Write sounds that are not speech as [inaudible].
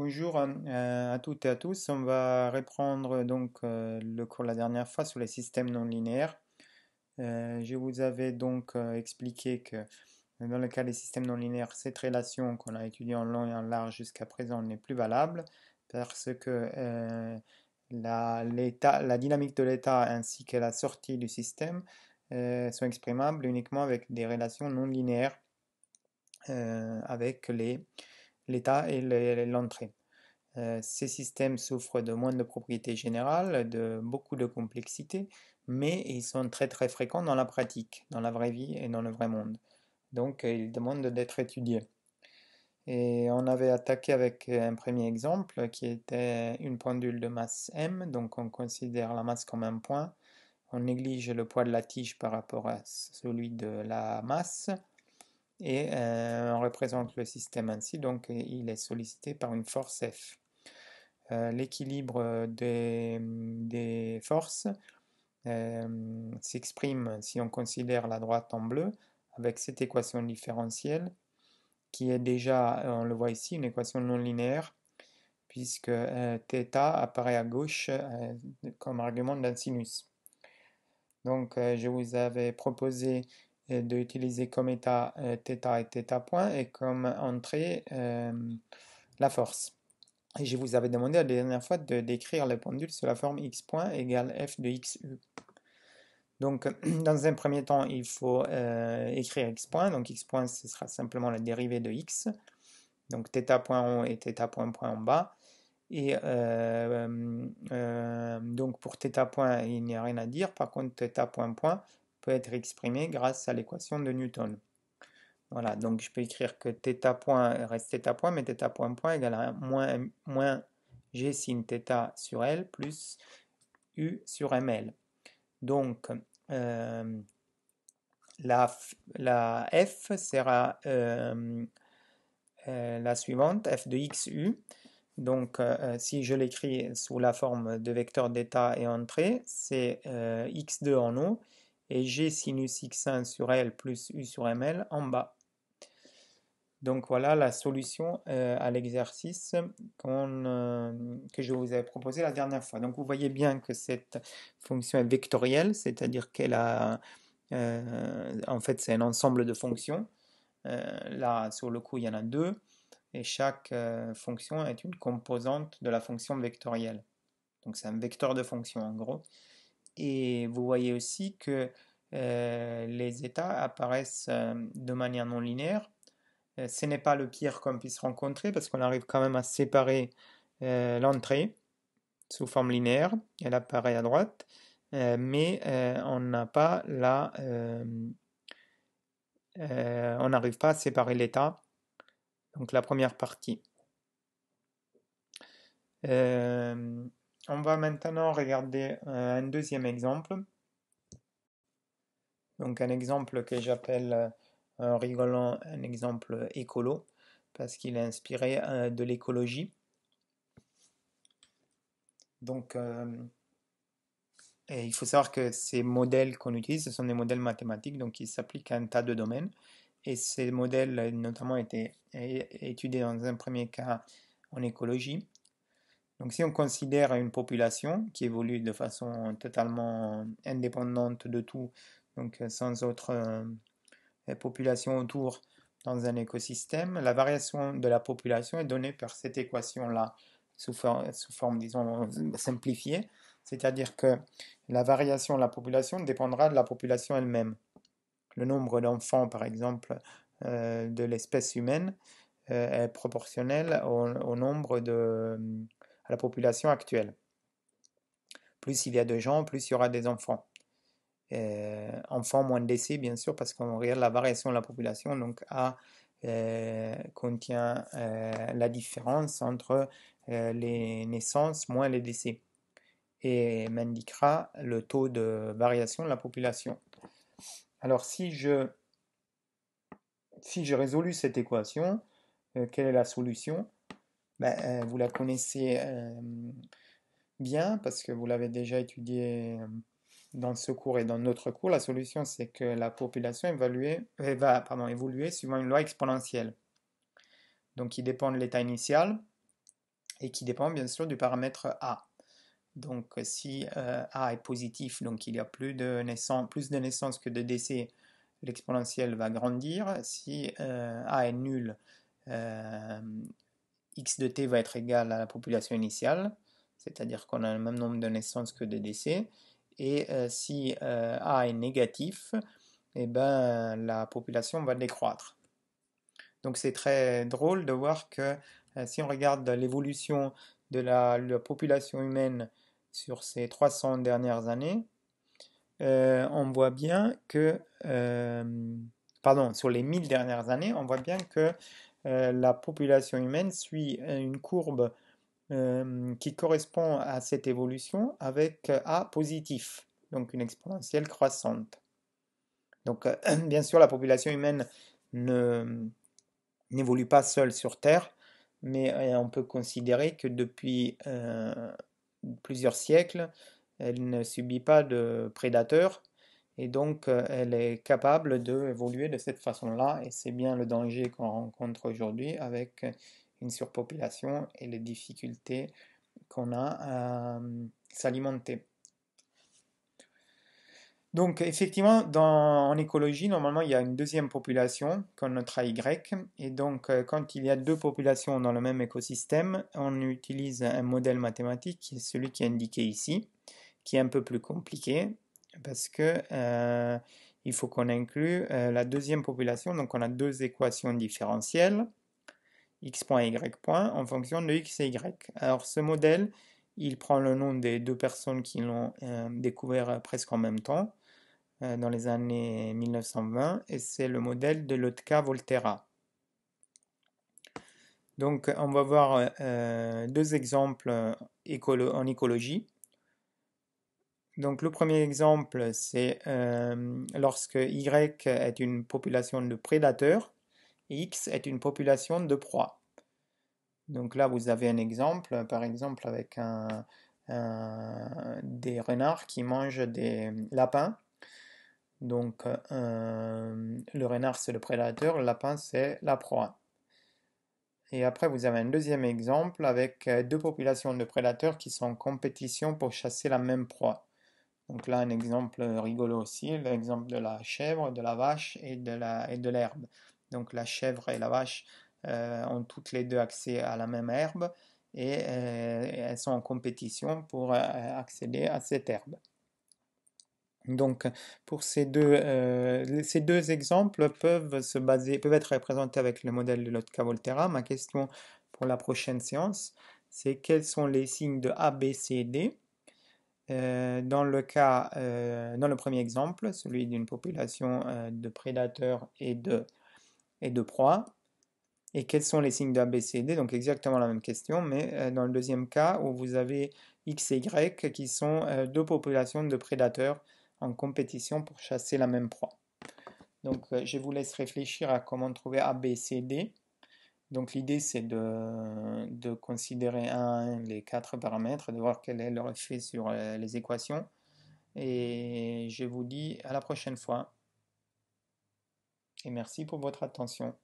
Bonjour euh, euh, à, toutes et à tous. On va reprendre donc euh, le cours la dernière fois sur les systèmes non linéaires. je vous avais donc expliqué que dans le cas des systèmes non linéaires, cette relation qu'on a étudiée en long et en large jusqu'à présent n'est plus valable parce que la, dynamique de l'état ainsi que la sortie du système sont exprimables uniquement avec des relations non linéaires avec les l'état et l'entrée. Euh, ces systèmes souffrent de moins de propriétés générales, de beaucoup de complexité, mais ils sont très très fréquents dans la pratique, dans la vraie vie et dans le vrai monde. Donc euh, ils demandent d'être étudiés. Et on avait attaqué avec euh, un premier exemple qui était une pendule de masse m, donc on considère la masse comme un point, on néglige le poids de la tige par rapport à celui de la masse, et euh, on représente le système ainsi, donc euh, il est sollicité par une force F. Euh, l'équilibre des, forces s'exprime si on considère la droite en bleu avec cette équation différentielle qui est déjà, on le voit ici, une équation non linéaire puisque θ apparaît à gauche comme argument d'un sinus. Donc je vous avais proposé euh, d'utiliser comme état θ euh, et θ point et comme entrée euh, la force. je vous avais demandé la dernière fois de décrire le pendule sous la forme x point égale f de xu. Donc, [clears throat] dans un premier temps, il faut écrire x point. Donc, x point, ce sera simplement la dérivée de x. Donc, θ point en haut et θ point point en bas. Et donc, pour θ point, il n'y a rien à dire. Par contre, θ point point, peut être exprimé grâce à l'équation de Newton. Voilà, donc je peux écrire que θ point reste θ point, mais θ point point égale à moins, g sin θ sur L plus U sur ML. Donc, euh, la, f, la, f sera euh, euh, la suivante, f de u. Donc, si je l'écris sous la forme de vecteur d'état et entrée, c'est x2 en haut et g sinus x1 sur L plus U sur ML en bas. Donc voilà la solution euh, à l'exercice euh, que je vous avais proposé la dernière fois. Donc vous voyez bien que cette fonction est vectorielle, c'est-à-dire qu'elle a... Euh, en fait, c'est un ensemble de fonctions. là, sur le coup, il y en a deux. Et chaque fonction est une composante de la fonction vectorielle. Donc c'est un vecteur de fonctions, en gros. Et vous voyez aussi que euh, les états apparaissent euh, de manière non linéaire. Euh, ce n'est pas le pire qu'on puisse rencontrer parce qu'on arrive quand même à séparer l'entrée sous forme linéaire. Elle apparaît à droite. mais on n'a pas la... on n'arrive pas à séparer l'état donc la première partie. Euh, on va maintenant regarder euh, un deuxième exemple. Donc un exemple que j'appelle euh, rigolant un exemple écolo parce qu'il est inspiré euh, de l'écologie. Donc il faut savoir que ces modèles qu'on utilise, ce sont des modèles mathématiques, donc ils s'appliquent à un tas de domaines. Et ces modèles notamment été étudiés dans un premier cas en écologie donc si on considère une population qui évolue de façon totalement indépendante de tout, donc euh, sans autre euh, population autour dans un écosystème, la variation de la population est donnée par cette équation-là sous, forme, disons, simplifiée, c'est-à-dire que la variation de la population dépendra de la population elle-même. Le nombre d'enfants, par exemple, euh, de l'espèce humaine est proportionnel au nombre de la population actuelle. Plus il y a de gens, plus il y aura des enfants. Euh, enfants, moins décès, bien sûr, parce qu'on regarde la variation de la population, donc A euh, contient euh, la différence entre les naissances moins les décès et m'indiquera le taux de variation de la population. Alors si je si je cette équation, quelle est la solution ben, euh, vous la connaissez euh, bien parce que vous l'avez déjà étudiée euh, dans ce cours et dans notre cours. La solution, c'est que la population évaluée, va pardon, évoluer suivant une loi exponentielle. Donc, qui dépend de l'état initial et qui dépend bien sûr du paramètre A. Donc, si A est positif, donc il y a plus de naissances, plus de naissances que de décès, l'exponentielle va grandir. Si A est nul, x de t va être égal à la population initiale, c'est-à-dire qu'on a le même nombre de naissances que de décès, et euh, si euh, a est négatif, eh ben, la population va décroître. Donc c'est très drôle de voir que euh, si on regarde l'évolution de la, population humaine sur ces 300 dernières années, on voit bien que, pardon, sur les 1000 dernières années, on voit bien que euh, la population humaine suit euh, une courbe euh, qui correspond à cette évolution avec A positif, donc une exponentielle croissante. Donc, [clears throat] bien sûr, la population humaine n'évolue pas seule sur Terre, mais on peut considérer que depuis plusieurs siècles, elle ne subit pas de prédateurs et donc, euh, elle est capable d'évoluer de cette façon-là. Et c'est bien le danger qu'on rencontre aujourd'hui avec euh, une surpopulation et les difficultés qu'on a à euh, s'alimenter. Donc effectivement, en écologie, normalement, il y a une deuxième population qu'on notera Y. Et donc, quand il y a deux populations dans le même écosystème, on utilise un modèle mathématique, qui est celui qui est indiqué ici, qui est un peu plus compliqué, parce que euh, il faut qu'on inclue euh, la deuxième population. Donc on a deux équations différentielles, x point y point, en fonction de x et y. Alors ce modèle, il prend le nom des deux personnes qui l'ont euh, découvert presque en même temps, dans les années 1920, et c'est le modèle de Lotka Volterra. Donc on va voir deux exemples en écologie. Donc le premier exemple, c'est euh, lorsque Y est une population de prédateurs X est une population de proies. Donc là, vous avez un exemple, par exemple avec des renards qui mangent des lapins. Donc euh, le renard, c'est le prédateur, le lapin, c'est la proie. Et après, vous avez un deuxième exemple avec deux populations de prédateurs qui sont en compétition pour chasser la même proie. Donc là, un exemple rigolo aussi, l'exemple de la chèvre, de la vache et de l'herbe. Donc la chèvre et la vache euh, ont toutes les deux accès à la même herbe et euh, elles sont en compétition pour euh, accéder à cette herbe. Donc, pour ces deux, exemples peuvent se baser, peuvent être représentés avec le modèle de Lotka-Volterra. Ma question pour la prochaine séance, c'est quels sont les signes de A, B, C, D euh, dans le cas, euh, le premier exemple, celui d'une population euh, de prédateurs et de, et de proies, et quels sont les signes de d'ABCD, donc exactement la même question, mais dans le deuxième cas où vous avez X et Y qui sont deux populations de prédateurs en compétition pour chasser la même proie. Donc je vous laisse réfléchir à comment trouver ABCD donc l'idée, c'est de, de, considérer un, les quatre paramètres, de voir quel est leur effet sur euh, les équations. Et je vous dis à la prochaine fois. Et merci pour votre attention.